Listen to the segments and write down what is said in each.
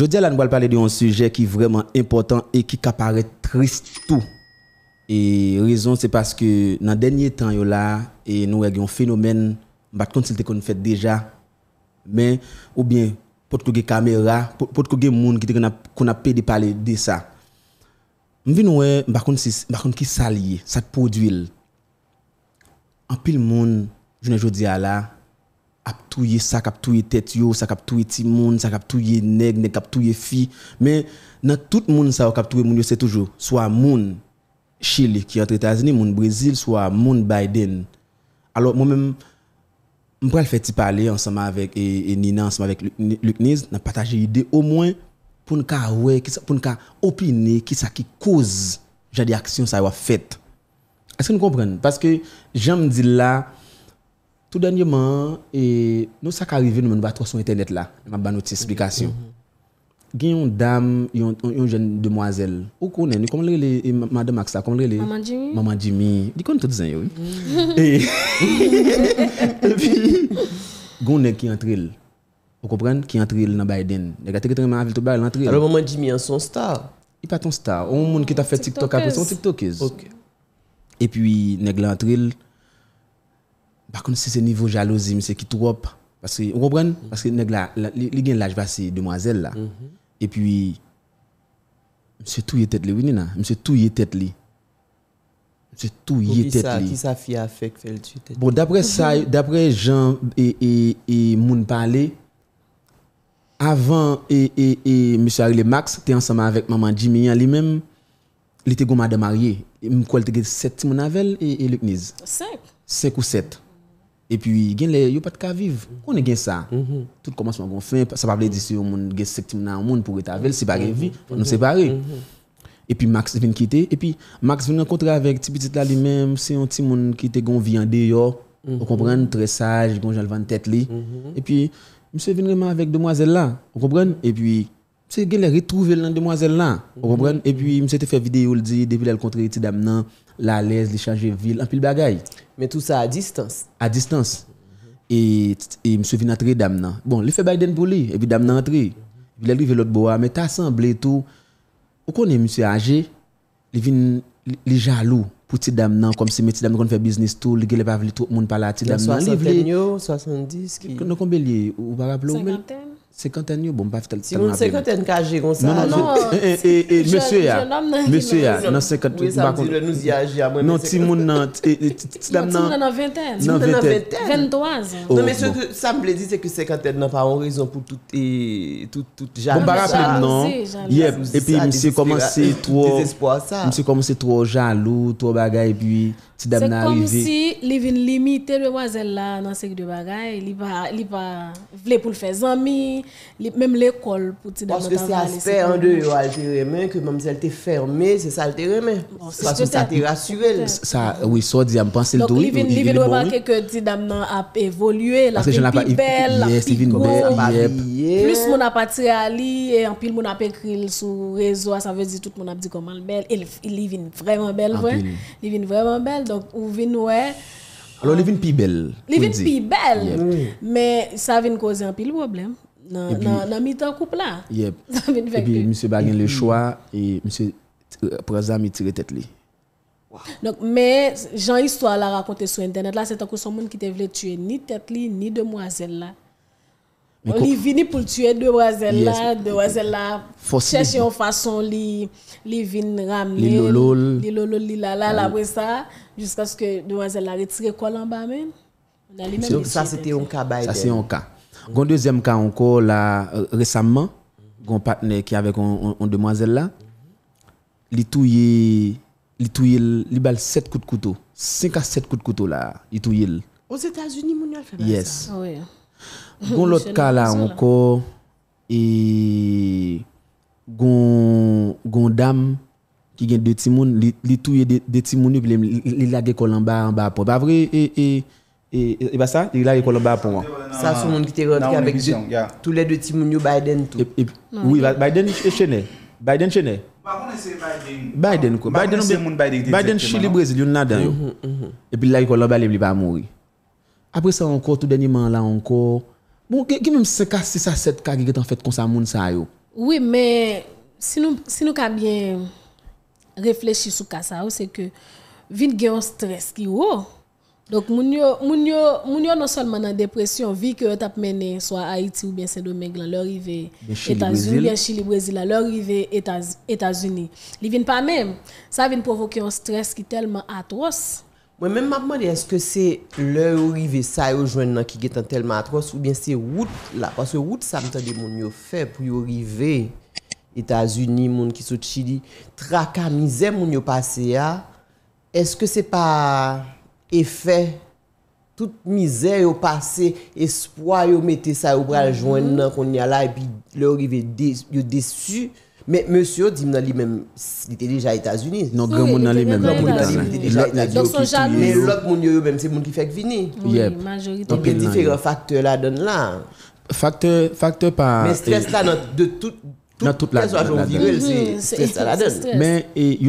Je dis là, nous allons parler d'un sujet qui est vraiment important et qui apparaît triste tout. Et raison, c'est parce que dans les dernier temps, et nous avons un phénomène, je ne sais pas qu'on fait déjà, mais ou bien, pour que une caméras, pour que des gens qui ont payé de parler de ça. Je ne sais pas qui s'allie, ça produit. En pile monde, je ne dis à là, ça captouille ta tête, ça captouille tout le monde, ça captouille les nègres, ça les filles mais dans tout le monde, ça va captouiller quelqu'un qu'on C'est toujours soit celui Chili, qui est entre états unis Brésil, soit celui Biden alors moi-même, je préfère te parler ensemble avec Nina, ensemble avec Luc Niz pour partager des au moins pour qu'on puisse voir, pour qu'on puisse opiner qui est qui cause j'ai dit action ça va faite est-ce que nous comprenons, parce que j'aime dire là tout dernièrement, et nous, ça qui arrive, nous avons sur Internet là, ma bonne notre explication. Il y a une dame, une jeune demoiselle, vous connaissez, comment elle est, Madame Maxa comment elle est Maman Jimmy. Maman Jimmy, dis qu'on tout ça, oui. Et puis, il y qui entre elle. Vous comprenez Qui entre elle dans Biden. Il y a quelqu'un qui a tout Alors, Maman Jimmy, en son star. Il pas ton star. Un monde qui t'a fait TikTok après, son TikTok. Et puis, il y a par contre, si c'est niveau jalousie, mais c'est qui trop. Parce que, vous comprenez? Mm-hmm. Parce que, il y a l'âge passé, demoiselle là. Mm-hmm. Et puis, monsieur tout y tête li, oui, Monsieur tout tête li. Monsieur tout tête li. Qui sa fille a fait que fait tête Bon, d'après ça, mm-hmm. d'après Jean et, et, et Moun parler, avant, et, et, et monsieur Arile Max, était ensemble avec maman Jimmy, lui-même, il était comme madame mariée. Je crois qu'il était 7 mon avec et, et Luc Niz. 5 5 ou 7. Et puis, il n'y a pas de cas vivre. Mm-hmm. On est gain ça. Mm-hmm. Tout commence en fin. ça ne veut pas dire si monde gain dans le monde pour être avec, c'est pas mm-hmm. gain vie, on nous séparer. Et puis Max vient quitter. Et puis Max vient rencontrer avec petit petit là lui-même. C'est un petit monde qui était gon vie en dehors. on comprend Très sage, gon j'en tête Et puis, monsieur vient avec demoiselle là. on comprend Et puis, c'est qu'elle retrouvé la demoiselle là. Vous mhm. comprenez Et puis, il s'était fait vidéo, il dit, depuis le contrat, il dame la l'aise, les charger ville, un pile bagaille. Mais tout ça à distance. À distance. Et il me venu entrer dame Bon, il fait Biden pour lui, et puis dame entré. Puis mhm. il est arrivé l'autre bois, mais t'as assemblé tout. Vous connaissez monsieur âgé, il vient, il jaloux pour cette dame-là, comme si mes dame qu'on fait business tout il gars pas tout le monde parler à cette dame là. 70 Combien non combien ou pas rappeler 50 ans, bon, pas Si on 50 ans, j'ai comme ça. Non, non, et eh, eh, eh, monsieur, ah, monsieur, dans 50 ans, oui, ça me dit, nous y agir, moi, non, si mon non, si dame non, non, 20 ans, non, 20 ans, 23 ans. Non, mais oh, ce que ça me dit, c'est que 50 ans n'a pas une raison pour tout et tout, tout, jalousie. Bon, pas non. non. Et puis, monsieur, commencé trop, désespoir, ça. Monsieur, commencé trop jaloux, trop bagaille, puis, si dame arrivé. C'est comme si, il vient limiter demoiselle là, dans ce de bagaille, il pas il pas voulait pour le faire, amis même l'école pour dire Parce que c'est aspect en deux, elle que même elle était fermée, c'est ça, elle t'est Parce que ça t'est rassuré. Ça, oui, ça dit, je pense, le doit. Donc, il vient remarquer que Didam a évolué, la vie plus belle, la vie belle, Plus mon a parti à et en pile mon a écrit sur réseau, ça veut dire tout le monde a dit comment elle belle. Il vient vraiment belle, vrai. Il vraiment belle, donc, ou vient, ouais. Alors, il vient plus belle. Il vient plus belle. Mais ça vient causer un pile problème. Nan mi tan koup là. Yep. et puis Monsieur bagen le mm-hmm. choix et Monsieur euh, prezan tire tête li. Wow. Donc, mais, une histoire la raconter sur Internet, là, c'est un son monde qui te voulait tuer ni tête ni demoiselle là. On est venu pour tuer demoiselle là, demoiselle là, chercher une façon, li, li vin ramener, li lolol, li lolol, li lala, la, après ça, jusqu'à ce que demoiselle là retire quoi en bas même. Ça, c'était un cas, Ça, c'est un cas. Gon deuxième cas encore là euh, récemment, gon partenaire qui avec une demoiselle là, li touye li touye li bal 7 coups de couteau, 5 à 7 coups de couteau là, li touye. Aux États-Unis mon fait ça. Yes. Oui. Gon l'autre cas là encore et gon gon dame qui gagne deux timoun, li, li touye deux timoun puis li lage kol en bas en bas pour pas vrai et et et, et bah ça il a eu bas pour moi ça c'est monde qui était avec tous les deux petits Biden tout oui Biden est Biden chené Biden quoi Biden Biden Chili Brésil Biden mm-hmm, mm-hmm. et puis là il pas mourir après ça encore tout dernièrement là encore bon qui même cas qui est en fait comme ça ça oui mais si nous si bien réfléchi sur ça c'est que vite un stress qui haut oh, donc, moun yo, moun yo, moun yo non seulement dans dépression, vie que t'ap mené soit Haïti ou bien Saint-Domingue, leur arrivée États-Unis, bien Chili, Brésil, leur arrivée États-Unis. Ils viennent pas même. Ça vient provoquer un stress qui est tellement atroce. Moi, même m'a demandé, est-ce que c'est leur arrivée, ça, au joint qui est tellement atroce, ou bien c'est route là? Parce que route, ça me des moun yo fait pour y arriver. États-Unis, moun qui sont Chili, tracamiser misère moun yo passé Est-ce que c'est pas et fait toute misère au passé, espoir au mettez ça au bras joindre qu'on y a là et puis leur arrivé déçu. Mais monsieur dit dans lui-même, il était déjà aux États-Unis. Non, grand monde dans lui-même. Donc son jaloux. Mais l'autre monde même c'est monde qui fait venir. Donc il y a différents facteurs là dedans là. Facteur facteur par Mais stress là de toute dans toute la une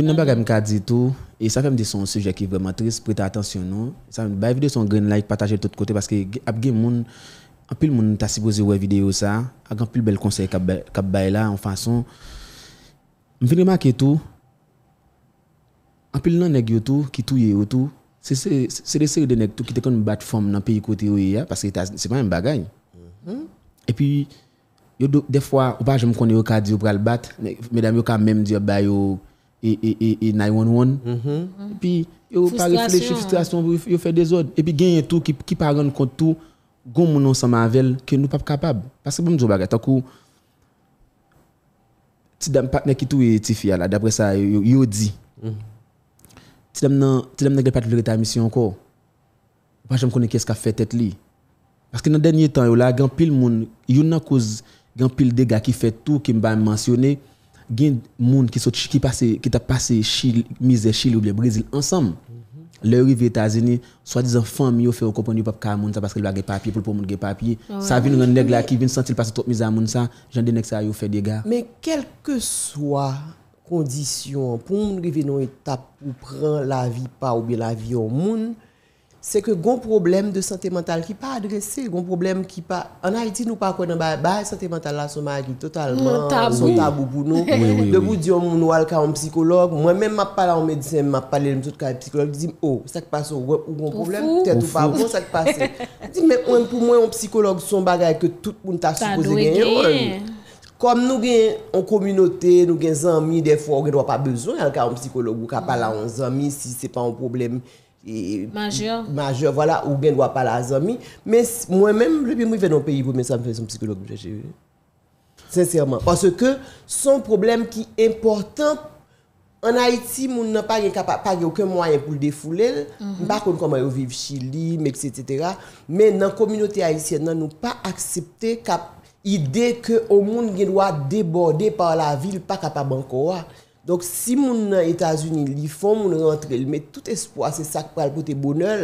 number qui dit tout et ça fait un sujet qui est vraiment triste prête attention non. Ça me vidéo son green like partager de tout côté parce que a un peu en pile monde t'a supposé voir vidéo ça, a grand pile bel conseil qu'a bail là en façon me finir marquer tout en pile nan nèg yo tout qui touye yo tout c'est c'est des séries de nèg qui te connaît battre forme dans pays côté parce que c'est pas un bagage. Mhm. Et puis des fois, ou pas, je me connais au cas pour le battre, mesdames, au quand même dire, bah, yo, et, et, et, 911. Mm-hmm. Et puis, yo, pas réfléchir, frustration, yo fait des ordres. Et puis, gagne tout, qui, qui pas rendre compte tout, gon mon ensemble avec que nous pas capable. Parce que, bon, je bagarre tant que, ti dame partenaire qui tout est fille là, d'après ça, yo dit. tu mm-hmm. dame non tu dame n'a pas de ta mission encore. Pas, je me connais qu'est-ce qu'a fait tête li. Parce que dans dernier temps, il y a un pile monde, il n'a a cause gan pile de gars qui fait tout qui m'a mentionné gen monde qui sont qui passé qui t'a passé Chili misère Chili ou bien Brésil ensemble mhm. leur rive États-Unis soi-disant famille au fait comprendre pas ka ça parce qu'il a des papier pour pour pas gen papier ça vient rendre nèg là qui vient sentir passer trop misère moun ça j'en des nèg ça yo fait des gars mais quelles que soit condition pour moun rive non étape pour prendre la vie pas ou bien la vie au monde c'est que gon problème de santé mentale qui pas adressé, gon problème qui pas en Haïti nous pas de bah santé mentale là sont totalement tabou. son tabou pour nous. oui, oui, de vous dire oh, mon noal ka un psychologue, moi même m'a parlé en médecin, m'a parlé tout ka psychologue dit oh, ça qui passe ou un problème, peut-être pas bon ça qui passe. dit mais pour moi un psychologue son bagage que tout le monde t'a supposé gagner. Comme nous avons une communauté, nous avons des amis, des fois, on n'a pas besoin un psychologue ou pas parler à un ami si ce n'est pas un problème Majeur. Majeur, voilà, ou bien doit pas la zami. Mais moi-même, le pays, je dans le pays pour ça me fait un psychologue. Sincèrement. Parce que son problème qui est important en Haïti, nous n'a pas, pas aucun moyen pour le défouler. Je mhm. ne Par pas comment ils vivent Chili, etc. Mais dans la communauté haïtienne, nous n'avons pas accepté l'idée que au monde doit déborder par la ville, pas capable encore. Donk si moun nan Etasuni li fon, moun nan entre, il met tout espwa se sak pal pote bonol,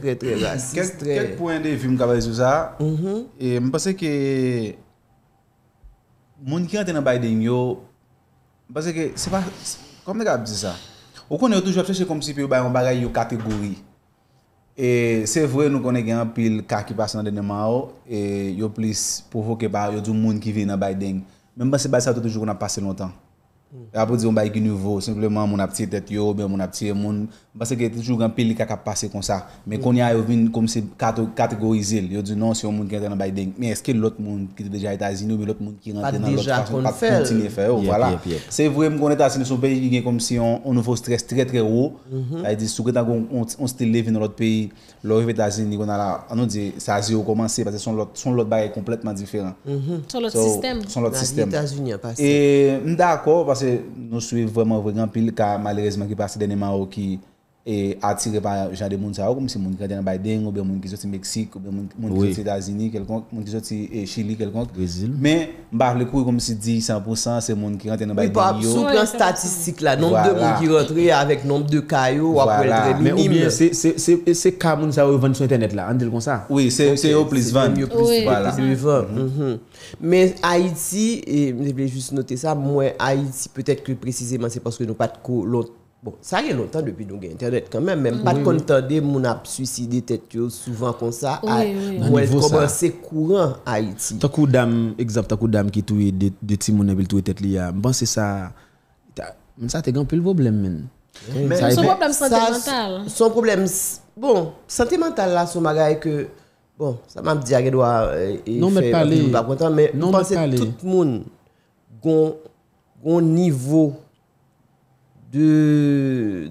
Kèk poen de vi mkabalè sou sa, mpase mm-hmm. ke moun ki an ten a bay den oh, yo, mpase ke se pa, komne ka ap di sa? Ou konè yo toujou ap se se kom si pe yo bayan mbaya yo kategori? E se vwè nou konè gen apil kakipas nan dene ma ou, yo plis pouvo ke bar yo tou moun ki vi nan bay den, mpase bay sa toujou kon ap pase nou tan? Après, on va dire nouveau, simplement mon petit tête, ben, mon petit monde. Parce que toujours un pays qui a passé comme ça. Mais mm. quand il y a comme c'est catégorisé, il dit non, si on monde qui est dans le mais est-ce que l'autre monde qui est déjà aux États-Unis ou l'autre monde qui est dans l'autre façon, pas continuer à faire. Oh, voilà. C'est vrai, qu'on est à pays qui est comme si on un nouveau stress très très haut. Il mm-hmm. dit, dire si on still dans l'autre pays, l'autre États-Unis, on a là, on dit ça a zéro commencé parce que son l'autre bail est complètement différent. Mm-hmm. Son l'autre système. Son l'autre système. Et d'accord, parce nou suiv vweman vwegan pil ka malerezman ki pasi dene Marokki et attiré par genre de monde ça comme si monde qui dans Biden ou bien monde qui sorti Mexique ou bien monde qui sorti États-Unis quelconque monde qui sorti eh, Chili quelconque Brésil mais bah le coup comme si dit 100% c'est monde qui rentre dans Biden oui, Sous la statistique le nombre de monde qui rentrent avec nombre de cailloux ou bien c'est c'est c'est c'est cas monde ça vendre sur internet là on dit comme ça oui c'est c'est au plus 20. voilà mhm. mais Haïti et je voulais juste noter ça moi Haïti peut-être que précisément c'est parce que nous pas de l'autre. Bon, ça y est longtemps depuis nous donc Internet quand même, même pas de mon a suicidé tête souvent comme ça, ou elle commence courant à Haïti. t'as que dame, exemple, tant que dame qui touye de, de Timon et touye tête liya, je pense que ça, ça te grand peu le problème. Mais, son problème sentimental. mentale. Son problème, bon, santé mentale là, son que, bon, ça m'a dit à quel doit, euh, non mais parler, pas content, mais pas pense tout le monde a un niveau de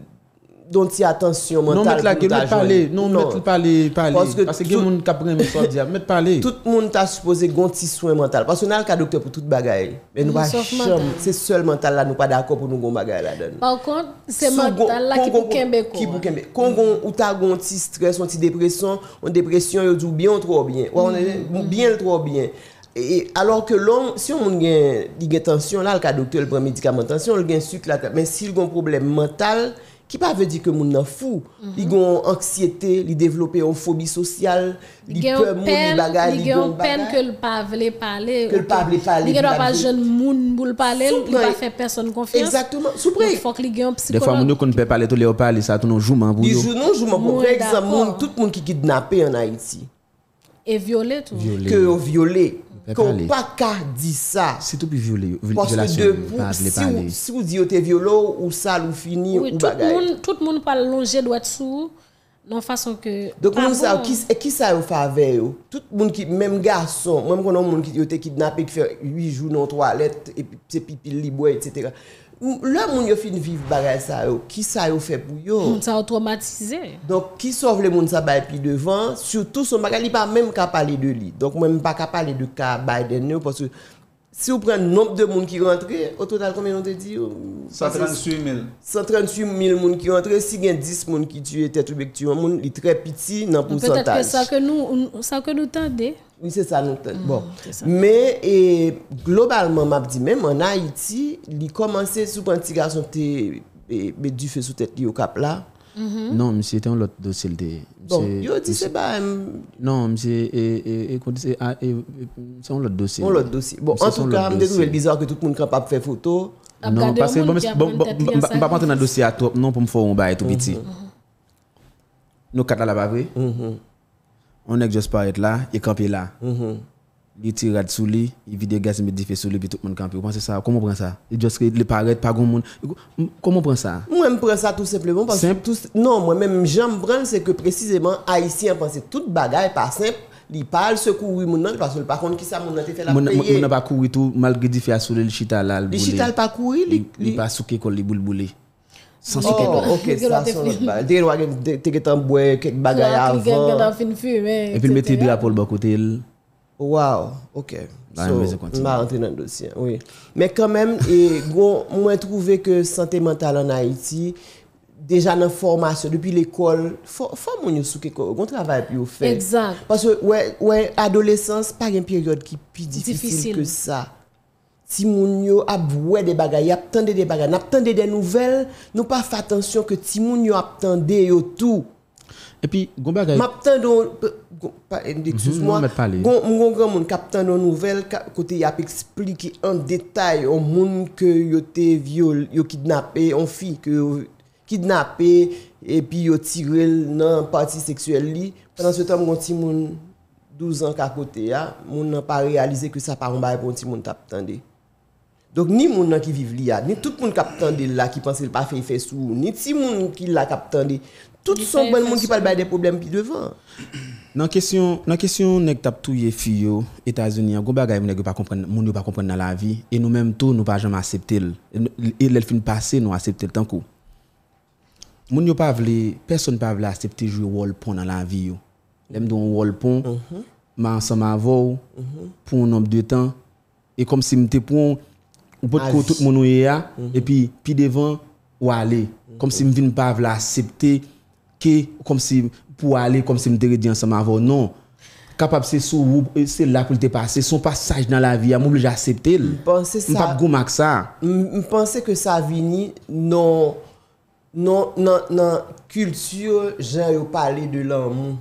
donc si attention mentale non mettre la gueule parler non, non. mettre parler parler parce que, parce que tout monde qui prend mes dire mettre parler tout le monde t'a supposé gon petit soin mental parce qu'on a le docteur pour toute bagaille mais nous pas c'est seul mental là nous pas d'accord pour nous gon bagaille là Donne. par contre c'est mental là qui pour kembe qui pour kembe quand gon mm. ou ta gon petit stress ou petit dépression ou dépression yo dit bien trop bien on est bien trop bien et alors que l'homme, si on a une tension, là, le cas docteur prend médicament, tension, on a un sucre, là, mais s'il a un problème mental, qui pas veut dire que mon est fou. Mm -hmm. Il a anxiété, il développe une phobie sociale, il peur mon bagage, il a peine que le pas veut parler. Que le pas veut parler. Il doit pas jeune moun pour parler, il pas fait personne confiance. Exactement. Soupre. Il faut que il un psychologue. Des fois moun qu'on peut parler tout les parler ça tout nos jours, pour vous. Il nous, non jouement pour exemple tout tout monde qui kidnappé en Haïti. Et violé tout. Que violé quand pas qu'à dire ça. C'est tout plus violé. Parce que de si, si vous dites que vous violent ou ça, ou fini, oui, ou tout Monde, tout le monde parle longer doit sous. Non façon que. Donc, qui ça, qui, ça vous fait avec Tout le monde qui, même garçon, même quand on a un monde qui était été kidnappé, qui fait 8 jours dans la toilette, et puis c'est pipi libre, etc. Ou l'homme qui fin vivre bagay ça qui ça fait pour On ça traumatisé donc qui sauve le monde ça bail plus devant surtout son bagay pas même qu'à parler de lui donc même pas qu'à parler de cas Biden parce que si vous prenez le nombre de personnes qui rentrent, au total, combien on te dit 138 000. 138 000 personnes qui rentrent, si il y a 10 personnes qui tuent tête ou c'est très petit dans pourcentage. Peut-être que ça que nous, ça que nous Oui, c'est ça que nous tendons. Mm, bon. Mais globalement, je dis même en Haïti, il commençait sous un petit garçon qui du feu sous tête au cap là. Mm-hmm. Non, mse, te yon lot dosil deye. Bon, yo di se ba... Non, mse, ekwote, se yon lot dosil. Mse, se yon lot dosil. Bon, an tou ka, mde kouvel bizar ke tout moun krap ap fe foto. Non, paske mba pante nan dosil atop, non pou mfo ou mba eto viti. Nou kat la la pa vwe. On ek just pa et la, ek krap et la. il tire sous lui, il vide gaz sous tout le monde Vous pensez ça Comment on prend ça Il juste les paraît, pas grand monde. Comment on prend ça Moi, je prends ça tout simplement parce que. Tout, non, moi-même, j'en prends, c'est que précisément, Haïtien pense que toute bagaille pas simple. Il parle secourir mon nom parce que par contre qui ça mon nom fait la Mon pas couru tout malgré fait sur le là le pas couru, il pas Sans OK, ça son balle. tu bois quelques avant. Et puis mettre le côté. Wow, ok. Bah, on so, je rentré dans le dossier, oui. Mais quand même, je gros, que trouvé que santé mentale en Haïti, déjà dans la formation, depuis l'école, faut que sous qu'on travaille puis fait. Exact. Parce que, ouais, ouais, adolescence, pas une période qui est plus difficile, que ça. Si moun yo des bagages, il a ap des bagages, il des nouvelles, de ne nou pas attention que ke ti moun yo ap yo tout. Et puis, gon Je Excuse-moi. mon grand les don nouvelle, yap en détail au monde que viol, yo kidnappé, kidnappé et puis yo dans le parti sexuel. Pendant ce temps, mon 12 ans qu'à côté, ya, ah, moun nan réalisé que ça pas Donc, ni les qui vivent là, ah, ni tout monde qui là, qui pense pas fait sous, ni qui tout son bon monde qui parle des problèmes puis devant. Dans question, dans question nèg tap touye fi yo États-Unis, gros bagay nèg pas comprendre, moun yo pas comprendre dans la vie et nous même tout nous pas jamais accepter. Et l'elle fin passé nous accepter tant coup. Moun yo pas vle, personne pa vle accepter jouer rôle pont dans la vie yo. L'aime don rôle pont. Mhm. ma ensemble avant mhm. pour un nombre de temps et comme si m'était pour ou peut tout le monde mhm. et puis puis devant ou aller comme si m'vin pa vle accepter Ke, pou ale, kom se mdere diyan sa mavo, non. Kapap se sou, se la pou lte pase, son pasaj nan la vi, a mouble j'asepte l. M'pap goum ak sa. M'pense ke sa vini nan kultur non, non, non, jay ou pale de lan moun.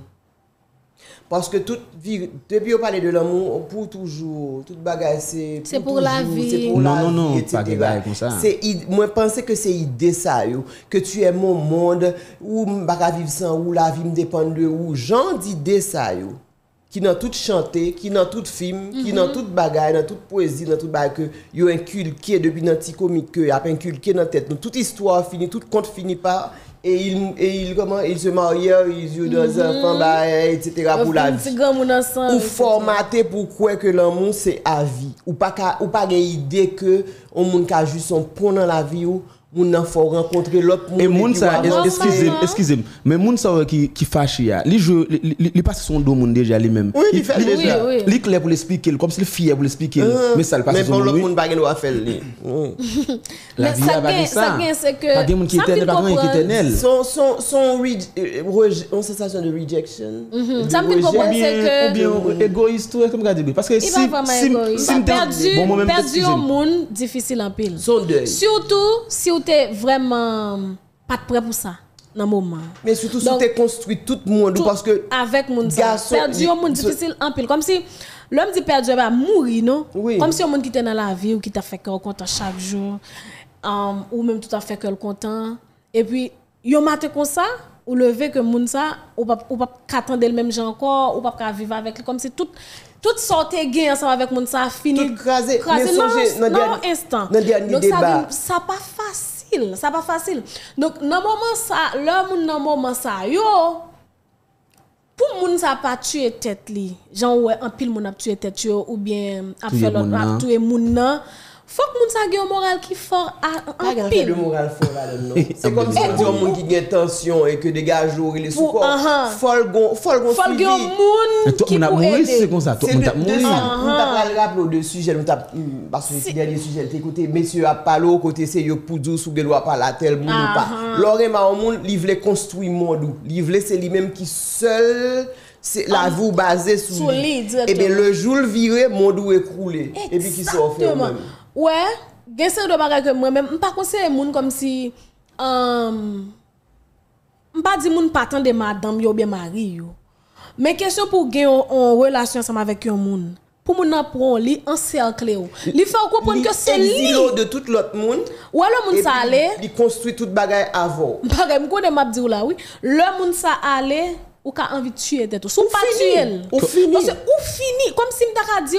Paske tout viv, tepi yo pale de l'amou, pou toujou, tout bagay se, pou toujou, se pou la, se pou non, la. Non, non, non, pa ge bay pou sa. Mwen pense ke se ide sa yo, ke tu eme o monde, ou bagay viv san, ou la vi m depande, ou jan di ide sa yo. Ki nan mhm. tout chante, ki nan tout film, ki nan tout bagay, nan tout poesi, nan tout bagay ke yo inkulke depi nan ti komike, ap inkulke nan tet. Tout istwa finit, tout kont finit pa. E yil se marye, yil yu do zafan, mhm. ba et se tega pou la di. Ou formaté pou kwe ke lan moun se avi. Ou pa gen ide ke ou moun ka juson pon nan la vi ou Moun nan fò, renkontre lop moun E moun sa, eskizem, eskizem Moun sa wè ki fache ya Li jè, li passe son do moun deja li mèm Li kèlè pou l'espikèl Kom se li fèl pou l'espikèl Mè pon lop moun bagèl wafèl li La diya bagèl sa Bagèl moun ki tèl de bagèl yè ki tèl nèl Son, son, son On euh, sensasyon de rejeksyon Sam ki popon se ke Egoistou e kom kade bi Perdi yon moun Difisil apil Soutou, soutou t'es vraiment pas prêt pour ça dans le moment. Mais surtout si tu es construit tout le monde parce que avec mon garçon perdu au monde difficile en pile comme si l'homme dit perdu va eh ben, mourir non oui. comme si le monde qui était dans la vie ou qui t'a fait content chaque jour um, ou même tout a fait que le content et puis il un matin comme ça ou levé que moun ça ou pas qu'attendre le même genre encore ou pas qu'à vivre avec lui comme si tout tout sortait gain ensemble avec Mounsa a fini tout crasé le dans dernier instant donc dernier ça pas facile facile ça pas facile donc nan moment ça, normalement ça nan moment yo pour moun ça pa tuer tête li jan ouais, pile pile moun a tuer ou bien a fait l'autre a tuer moun nan Fok moun sa ge yon moral ki for anpil. Pag anpil de moral for anpil, nan. Se kon si yon moun ki gen tansyon e ke degaj lor ilesou kor. Fok moun. Fok moun. Fok yon moun ki pou ede. E tok moun a mouni se kon sa. Tok moun ta mouni. Moun ta pral rap lor de sujel. Moun ta pral rap lor de sujel. Te ekote, Mesye apalo kote se yon poudjou sou gelo apal atel moun ou pa. Lor e moun moun, li vle konstoui moun dou. Li vle se li menm ki sel la vou baze sou li. Ebe le joul vire ouais gen se do bagay ke mwen men mpa konseye moun comme si um, mpa di moun patan de madame yo bien mari yo men kesyon pour gen en relation sama vek yon moun pou moun nan un li encercle ou li fè comprendre que c'est lui de tout l'autre monde ou alors monde ça allait il construit toute bagaille avant bagaille me connais m'a dit là oui le monde ça allait ou ka envie de tuer tête ou pas tuer ou fini ou fini comme si m'ta ka dit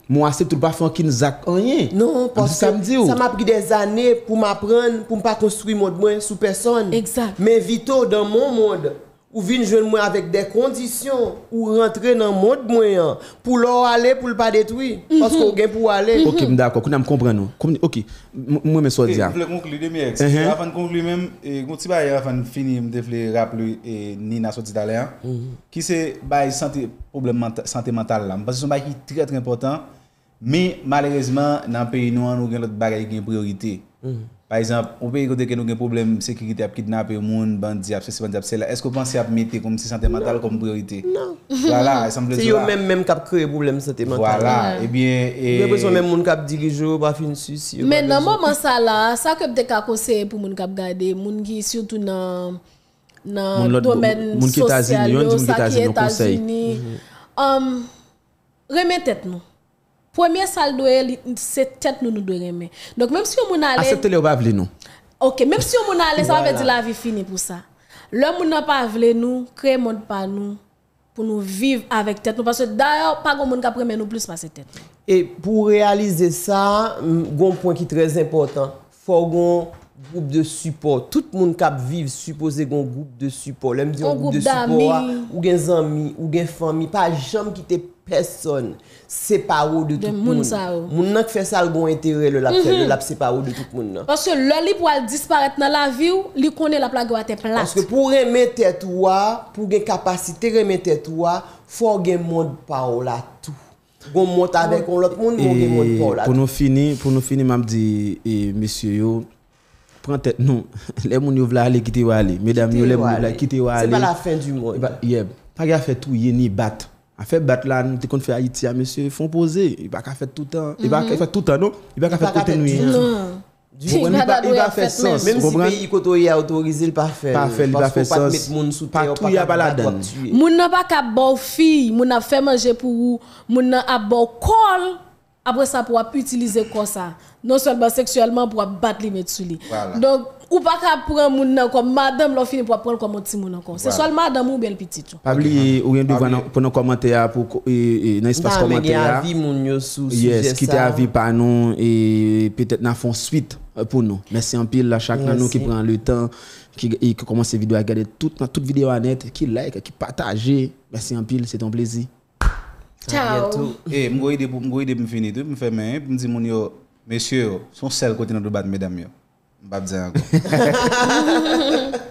moi c'est tout pas faire qui nous a rien non parce que ça m'a pris des années pour m'apprendre pour ne pas construire mon moi sous personne exact mais vite dans mon monde ou vin jeune moi avec des conditions ou rentrer dans mon monde moyen hein, pour l'aller aller pour le pas détruire mhm. parce qu'on gagne pour aller OK d'accord qu'on comprend nous OK moi me soit eh, dire je conclure demi uh-huh. avant de conclure même et eh, petit bail avant de finir me devle rappeler et eh, Nina sorti d'aller mhm. qui c'est bail santé problème santé mentale là parce que c'est un bail qui très très important Mi, malerezman, nan peyi nou an ou gen lout bagay gen priorite. Mhm. Par exemple, ou peyi kote gen nou gen problem sekirite ap kidnap e moun, bandi ap, sese bandi ap, sese la. Esk ou pansi ap mette koum si sante mental kom priorite? Nan. Vala, esample zola. Se yo menm menm kap kre problem sante mental. Vala, ebyen. Yo menm moun kap dirijo, bafin susi. Men nan mou man sa la, sa kep dek a konseye pou moun kap gade, moun ki soutou nan domen sosyal yo, sa ki etajini. Reme tet nou. Premier salle doit la tête que nous devons aimer. Donc, même si on moun ale... Accepter, le ou pas vle Ok, même si on moun aller ça veut dire la vie finie pour ça. L'homme, n'a pas vle nous, créer monde pas nous, pour nous vivre avec tête nous. Parce que d'ailleurs, pas grand monde qui nous plus passer cette tête. Et pour réaliser ça, un mm, point qui est très important. Faut Goup de support. Tout moun kap vive supposé goun goup de support. Lèm di yon goup de support wè. Ou gen zami, ou gen fami. Pa jom kite person sepawou de tout moun. Oh. Moun nan ki fè sal goun entere le lap mhm. sepawou de tout moun nan. Pansè lè li pou al disparet nan la viw, li kone la plage wate plat. Pansè pou remè tè tou wè, pou gen kapasite remè tè tou wè, fò gen moun paolatou. Goun moun bon. tabè kon lòt, moun gen moun paolatou. Poun nou fini, moun ap di, mèsyou yo, prends tête nous les gens qui aller quitter mesdames les gens quitter aller c'est pas la fin du monde bah, a pas qu'à faire tout ni battre a fait battre là nous fait Haïti à ah, monsieur font poser il pas qu'à faire tout le temps il pas mm-hmm. qu'à faire tout temps non il pas faire il va faire sens. Même si le pays a autorisé le pas. faire il va faire sens. Partout il y a pas la donne. Moun n'a pas qu'à bon fille, moun a fait manger pour vous, moun a bon col après ça pour utiliser comme ça non seulement sexuellement pour battre les mettre sous lui donc ou pas prendre moun comme madame l'on fini pour prendre comme un petit moun encore c'est seulement madame ou bien le petit pas oublier ou rien devant pour nos commentaires ah, pour dans espace commentaire avis moun yo sous ah. yes qui t'a avis par nous et peut-être n'a font suite euh, pour nous merci en pile à chaque nous qui prend le temps qui, qui commence vidéo à regarder toute toute vidéo à net qui like qui partage merci en pile c'est un plaisir Tchao. Mwen go yede pou mwen finit, mwen fè men, eh, mwen di moun yo, mesye yo, son sel kote nan do bat medam yo. Mbap zè anko.